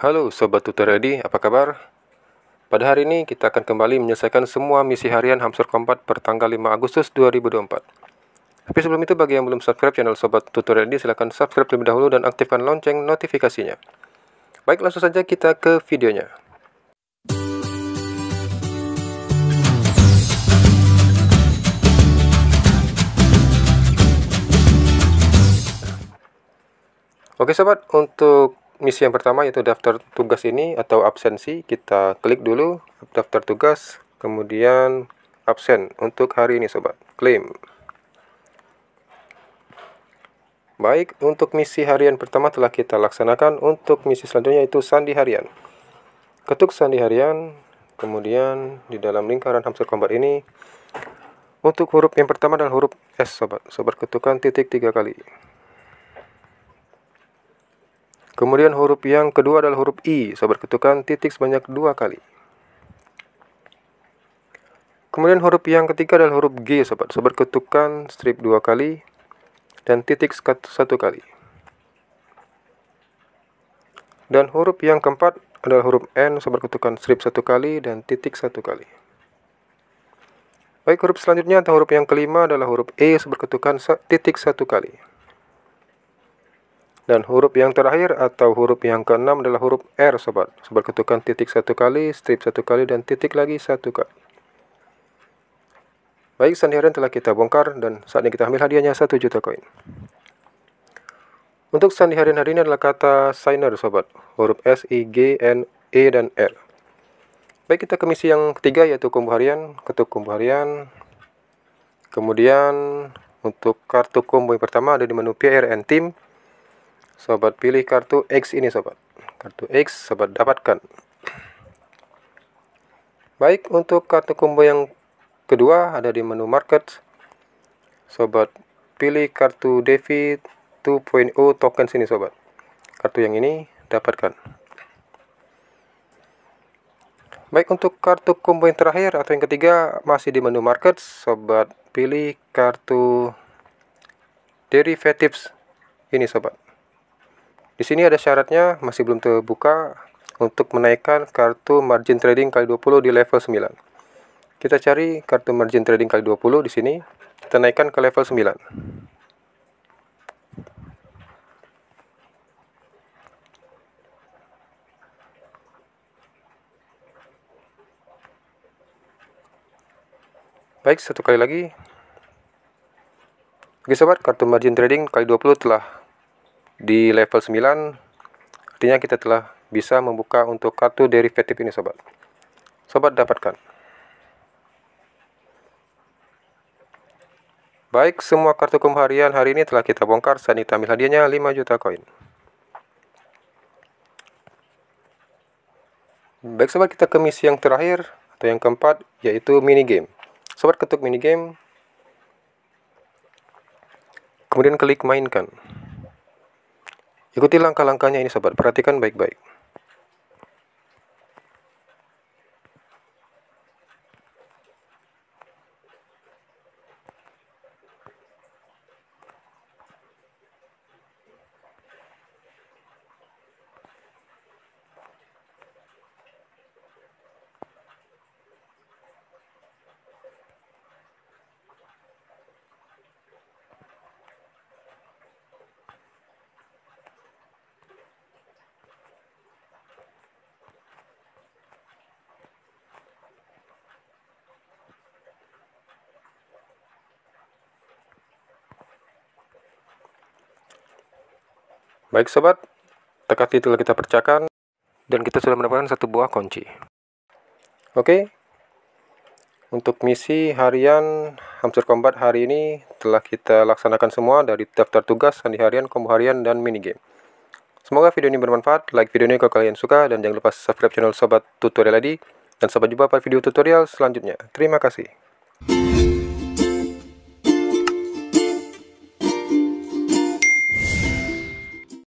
Halo Sobat Tutor Ready, apa kabar? Pada hari ini kita akan kembali menyelesaikan semua misi harian Hamster Kompat per tanggal 5 Agustus 2024. Tapi sebelum itu bagi yang belum subscribe channel Sobat Tutor Ready, silahkan subscribe terlebih dahulu dan aktifkan lonceng notifikasinya. Baik langsung saja kita ke videonya. Oke sobat, untuk misi yang pertama yaitu daftar tugas ini atau absensi kita klik dulu daftar tugas kemudian absen untuk hari ini sobat klaim baik untuk misi harian pertama telah kita laksanakan untuk misi selanjutnya itu sandi harian ketuk sandi harian kemudian di dalam lingkaran hamster kombat ini untuk huruf yang pertama adalah huruf S sobat sobat ketukan titik tiga kali Kemudian huruf yang kedua adalah huruf I. Sobat ketukan titik sebanyak dua kali. Kemudian huruf yang ketiga adalah huruf G, sobat. Sobat ketukan strip dua kali dan titik satu kali. Dan huruf yang keempat adalah huruf N, sobat ketukan strip satu kali dan titik satu kali. Baik, huruf selanjutnya atau huruf yang kelima adalah huruf E, sobat ketukan titik satu kali. Dan huruf yang terakhir atau huruf yang keenam adalah huruf R, sobat. Sobat ketukan titik satu kali, strip satu kali, dan titik lagi satu kali. Baik, sandi harian telah kita bongkar dan saat ini kita ambil hadiahnya satu juta koin. Untuk sandi harian hari ini adalah kata signer, sobat. Huruf S, I, G, N, E, dan R. Baik, kita ke misi yang ketiga yaitu kumbu harian, ketuk kumbu harian. Kemudian untuk kartu kumbu yang pertama ada di menu PR and Team sobat pilih kartu X ini sobat kartu X sobat dapatkan baik untuk kartu combo yang kedua ada di menu market sobat pilih kartu Devi 2.0 token sini sobat kartu yang ini dapatkan Baik untuk kartu combo yang terakhir atau yang ketiga masih di menu market sobat pilih kartu derivatives ini sobat di sini ada syaratnya masih belum terbuka untuk menaikkan kartu margin trading kali 20 di level 9. Kita cari kartu margin trading kali 20 di sini, kita naikkan ke level 9. Baik, satu kali lagi. Oke sobat, kartu margin trading kali 20 telah di level 9 artinya kita telah bisa membuka untuk kartu derivatif ini sobat sobat dapatkan Baik, semua kartu hukum hari ini telah kita bongkar. Saat kita ambil hadiahnya 5 juta koin. Baik sobat, kita ke misi yang terakhir atau yang keempat, yaitu mini game. Sobat ketuk mini game, kemudian klik mainkan. Ikuti langkah-langkahnya ini sobat, perhatikan baik-baik. Baik sobat, tekad telah kita percakan dan kita sudah mendapatkan satu buah kunci. Oke, untuk misi harian Hamster Combat hari ini telah kita laksanakan semua dari daftar tugas, sandi harian, kombo harian, dan minigame. Semoga video ini bermanfaat, like video ini kalau kalian suka, dan jangan lupa subscribe channel Sobat Tutorial ID, dan sampai jumpa pada video tutorial selanjutnya. Terima kasih.